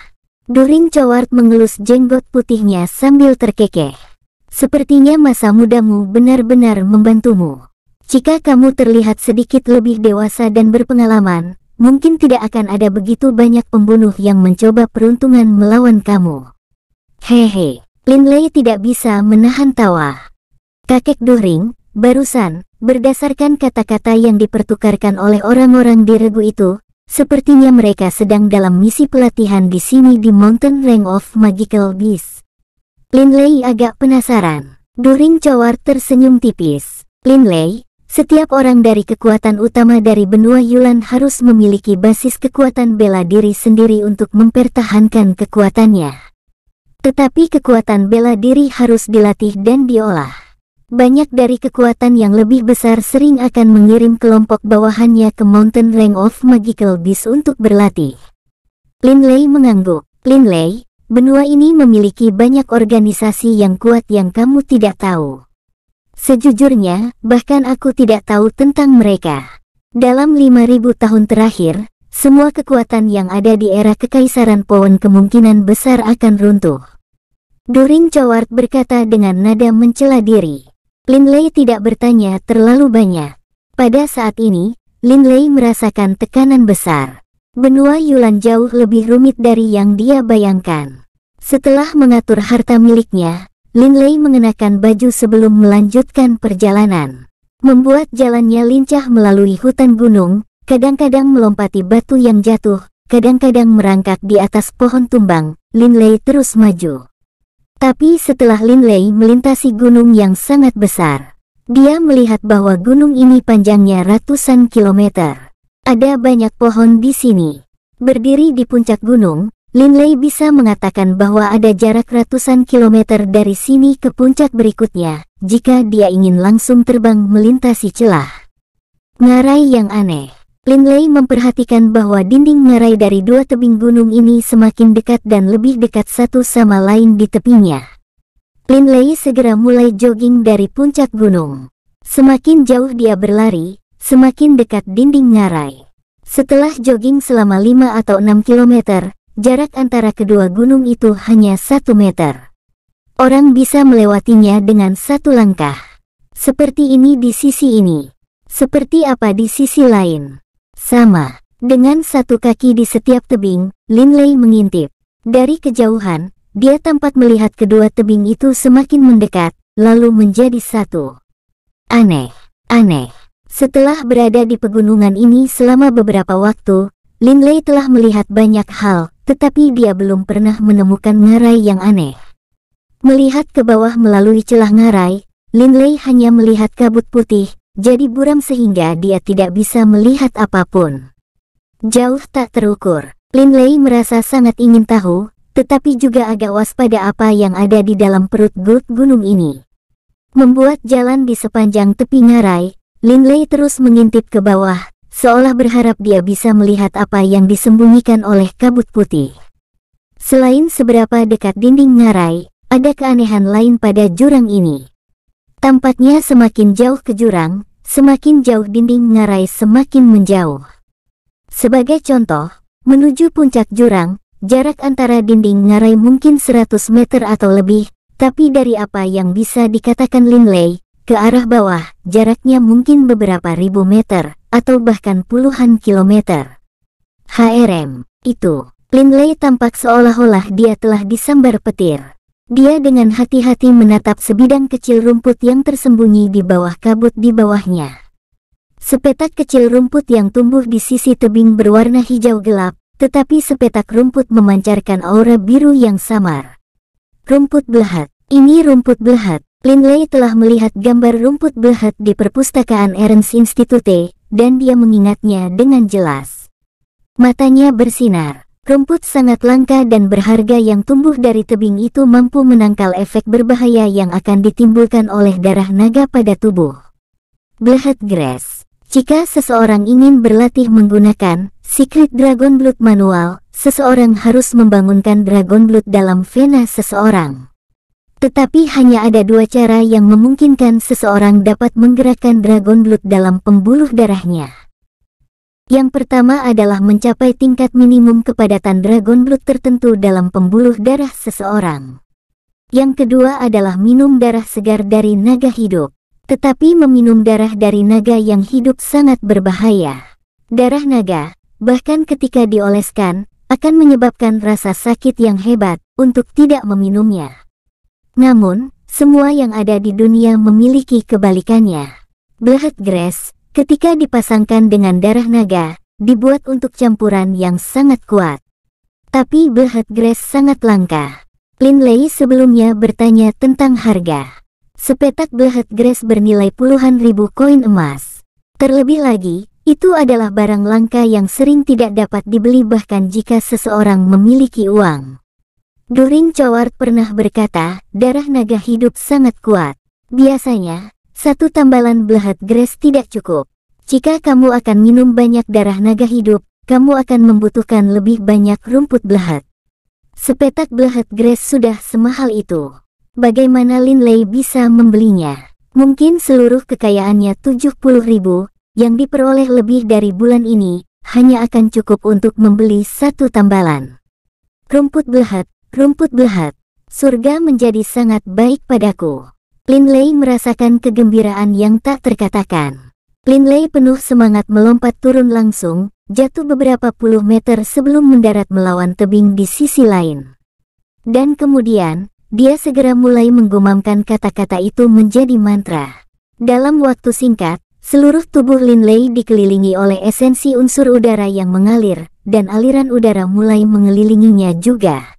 Doring Coward mengelus jenggot putihnya sambil terkekeh. Sepertinya masa mudamu benar-benar membantumu. Jika kamu terlihat sedikit lebih dewasa dan berpengalaman, mungkin tidak akan ada begitu banyak pembunuh yang mencoba peruntungan melawan kamu. Hehe, Lin Lei tidak bisa menahan tawa. Kakek During, barusan, Berdasarkan kata-kata yang dipertukarkan oleh orang-orang di regu itu, sepertinya mereka sedang dalam misi pelatihan di sini di Mountain Range of Magical Lin Linlei agak penasaran. During Cawar tersenyum tipis. Linlei, setiap orang dari kekuatan utama dari benua Yulan harus memiliki basis kekuatan bela diri sendiri untuk mempertahankan kekuatannya. Tetapi kekuatan bela diri harus dilatih dan diolah. Banyak dari kekuatan yang lebih besar sering akan mengirim kelompok bawahannya ke Mountain Rank of Magical Beasts untuk berlatih. Lin Lei mengangguk. Lin Lei, benua ini memiliki banyak organisasi yang kuat yang kamu tidak tahu. Sejujurnya, bahkan aku tidak tahu tentang mereka. Dalam 5000 tahun terakhir, semua kekuatan yang ada di era kekaisaran Powon kemungkinan besar akan runtuh. During Coward berkata dengan nada mencela diri. Linley tidak bertanya terlalu banyak. Pada saat ini, Linley merasakan tekanan besar. Benua Yulan jauh lebih rumit dari yang dia bayangkan. Setelah mengatur harta miliknya, Linley mengenakan baju sebelum melanjutkan perjalanan. Membuat jalannya lincah melalui hutan gunung, kadang-kadang melompati batu yang jatuh, kadang-kadang merangkak di atas pohon tumbang, Linley terus maju. Tapi setelah Lin Lei melintasi gunung yang sangat besar, dia melihat bahwa gunung ini panjangnya ratusan kilometer. Ada banyak pohon di sini. Berdiri di puncak gunung, Lin Lei bisa mengatakan bahwa ada jarak ratusan kilometer dari sini ke puncak berikutnya, jika dia ingin langsung terbang melintasi celah. Ngarai yang aneh. Lin Lei memperhatikan bahwa dinding ngarai dari dua tebing gunung ini semakin dekat dan lebih dekat satu sama lain di tepinya. Lin Lei segera mulai jogging dari puncak gunung. Semakin jauh dia berlari, semakin dekat dinding ngarai. Setelah jogging selama 5 atau 6 kilometer, jarak antara kedua gunung itu hanya 1 meter. Orang bisa melewatinya dengan satu langkah. Seperti ini di sisi ini. Seperti apa di sisi lain. Sama, dengan satu kaki di setiap tebing, Lin Lei mengintip. Dari kejauhan, dia tampak melihat kedua tebing itu semakin mendekat, lalu menjadi satu. Aneh, aneh. Setelah berada di pegunungan ini selama beberapa waktu, Lin Lei telah melihat banyak hal, tetapi dia belum pernah menemukan ngarai yang aneh. Melihat ke bawah melalui celah ngarai, Lin Lei hanya melihat kabut putih, jadi buram sehingga dia tidak bisa melihat apapun. Jauh tak terukur, Lin Lei merasa sangat ingin tahu, tetapi juga agak waspada apa yang ada di dalam perut gut gunung ini. Membuat jalan di sepanjang tepi ngarai, Lin Lei terus mengintip ke bawah, seolah berharap dia bisa melihat apa yang disembunyikan oleh kabut putih. Selain seberapa dekat dinding ngarai, ada keanehan lain pada jurang ini. Tampaknya semakin jauh ke jurang, semakin jauh dinding ngarai semakin menjauh. Sebagai contoh, menuju puncak jurang, jarak antara dinding ngarai mungkin 100 meter atau lebih, tapi dari apa yang bisa dikatakan Linley, ke arah bawah, jaraknya mungkin beberapa ribu meter, atau bahkan puluhan kilometer. HRM, itu, Linley tampak seolah-olah dia telah disambar petir. Dia dengan hati-hati menatap sebidang kecil rumput yang tersembunyi di bawah kabut di bawahnya. Sepetak kecil rumput yang tumbuh di sisi tebing berwarna hijau gelap, tetapi sepetak rumput memancarkan aura biru yang samar. Rumput belahat, ini rumput belahat. Linley telah melihat gambar rumput belahat di perpustakaan Ernst Institute, dan dia mengingatnya dengan jelas. Matanya bersinar. Rumput sangat langka dan berharga yang tumbuh dari tebing itu mampu menangkal efek berbahaya yang akan ditimbulkan oleh darah naga pada tubuh. Blood Grass Jika seseorang ingin berlatih menggunakan Secret Dragon Blood Manual, seseorang harus membangunkan Dragon Blood dalam vena seseorang. Tetapi hanya ada dua cara yang memungkinkan seseorang dapat menggerakkan Dragon Blood dalam pembuluh darahnya. Yang pertama adalah mencapai tingkat minimum kepadatan dragon blood tertentu dalam pembuluh darah seseorang. Yang kedua adalah minum darah segar dari naga hidup. Tetapi meminum darah dari naga yang hidup sangat berbahaya. Darah naga, bahkan ketika dioleskan, akan menyebabkan rasa sakit yang hebat untuk tidak meminumnya. Namun, semua yang ada di dunia memiliki kebalikannya. Blood Grace, Ketika dipasangkan dengan darah naga, dibuat untuk campuran yang sangat kuat. Tapi Behet Grass sangat langka. Lin Lei sebelumnya bertanya tentang harga. Sepetak Behet Grass bernilai puluhan ribu koin emas. Terlebih lagi, itu adalah barang langka yang sering tidak dapat dibeli bahkan jika seseorang memiliki uang. During Coward pernah berkata, darah naga hidup sangat kuat. Biasanya, satu tambalan belahat grass tidak cukup. Jika kamu akan minum banyak darah naga hidup, kamu akan membutuhkan lebih banyak rumput belahat. Sepetak belahat grass sudah semahal itu. Bagaimana Lin Lei bisa membelinya? Mungkin seluruh kekayaannya 70 ribu, yang diperoleh lebih dari bulan ini, hanya akan cukup untuk membeli satu tambalan. Rumput belahat, rumput belahat, surga menjadi sangat baik padaku. Lin Lei merasakan kegembiraan yang tak terkatakan. Lin Lei penuh semangat melompat turun langsung, jatuh beberapa puluh meter sebelum mendarat melawan tebing di sisi lain. Dan kemudian, dia segera mulai menggumamkan kata-kata itu menjadi mantra. Dalam waktu singkat, seluruh tubuh Lin Lei dikelilingi oleh esensi unsur udara yang mengalir, dan aliran udara mulai mengelilinginya juga.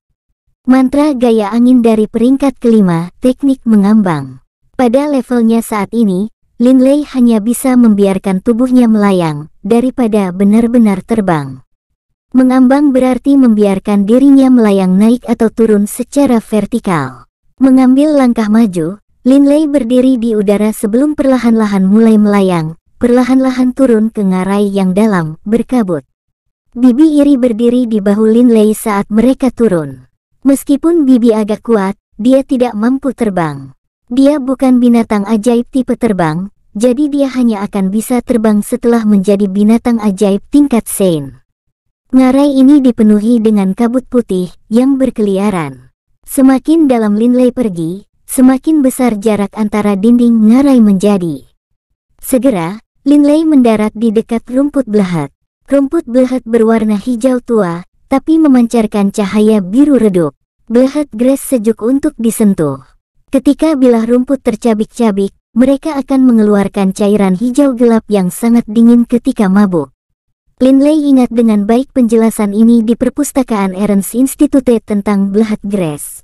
Mantra gaya angin dari peringkat kelima, teknik mengambang. Pada levelnya saat ini, Lin Lei hanya bisa membiarkan tubuhnya melayang, daripada benar-benar terbang. Mengambang berarti membiarkan dirinya melayang naik atau turun secara vertikal. Mengambil langkah maju, Lin Lei berdiri di udara sebelum perlahan-lahan mulai melayang, perlahan-lahan turun ke ngarai yang dalam, berkabut. Bibi iri berdiri di bahu Lin Lei saat mereka turun. Meskipun Bibi agak kuat, dia tidak mampu terbang. Dia bukan binatang ajaib tipe terbang, jadi dia hanya akan bisa terbang setelah menjadi binatang ajaib tingkat Sein. Ngarai ini dipenuhi dengan kabut putih yang berkeliaran. Semakin dalam Linley pergi, semakin besar jarak antara dinding ngarai menjadi. Segera, Linley mendarat di dekat rumput belahat. Rumput belahat berwarna hijau tua, tapi memancarkan cahaya biru redup. Blahat Grace sejuk untuk disentuh. Ketika bilah rumput tercabik-cabik, mereka akan mengeluarkan cairan hijau gelap yang sangat dingin ketika mabuk. Linley ingat dengan baik penjelasan ini di perpustakaan Erens Institute tentang Blahat Grace.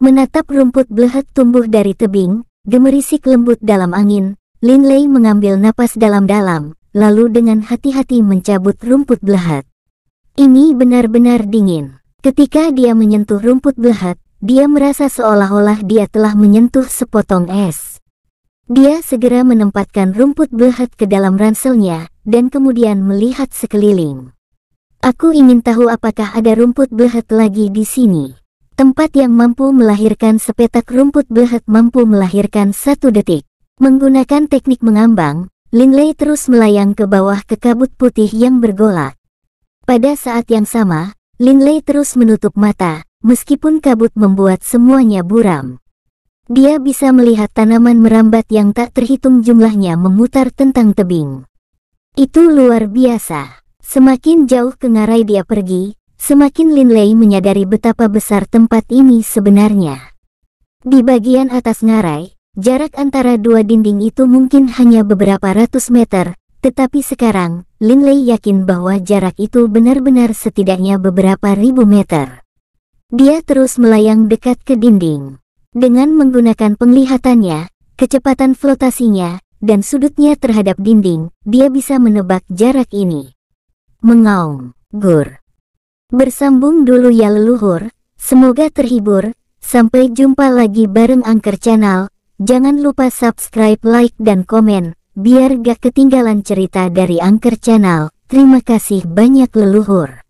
Menatap rumput belahat tumbuh dari tebing, gemerisik lembut dalam angin, Linley mengambil napas dalam-dalam, lalu dengan hati-hati mencabut rumput belahat. Ini benar-benar dingin. Ketika dia menyentuh rumput behat, dia merasa seolah-olah dia telah menyentuh sepotong es. Dia segera menempatkan rumput behat ke dalam ranselnya, dan kemudian melihat sekeliling. Aku ingin tahu apakah ada rumput behat lagi di sini. Tempat yang mampu melahirkan sepetak rumput behat mampu melahirkan satu detik. Menggunakan teknik mengambang, Linley terus melayang ke bawah ke kabut putih yang bergolak. Pada saat yang sama, Lin Lei terus menutup mata, meskipun kabut membuat semuanya buram. Dia bisa melihat tanaman merambat yang tak terhitung jumlahnya memutar tentang tebing. Itu luar biasa. Semakin jauh ke ngarai dia pergi, semakin Lin Lei menyadari betapa besar tempat ini sebenarnya. Di bagian atas ngarai, jarak antara dua dinding itu mungkin hanya beberapa ratus meter, tetapi sekarang, Linley yakin bahwa jarak itu benar-benar setidaknya beberapa ribu meter. Dia terus melayang dekat ke dinding. Dengan menggunakan penglihatannya, kecepatan flotasinya, dan sudutnya terhadap dinding, dia bisa menebak jarak ini. Mengaum, Gur. Bersambung dulu ya leluhur, semoga terhibur, sampai jumpa lagi bareng Angker Channel, jangan lupa subscribe, like, dan komen biar gak ketinggalan cerita dari Angker Channel. Terima kasih banyak leluhur.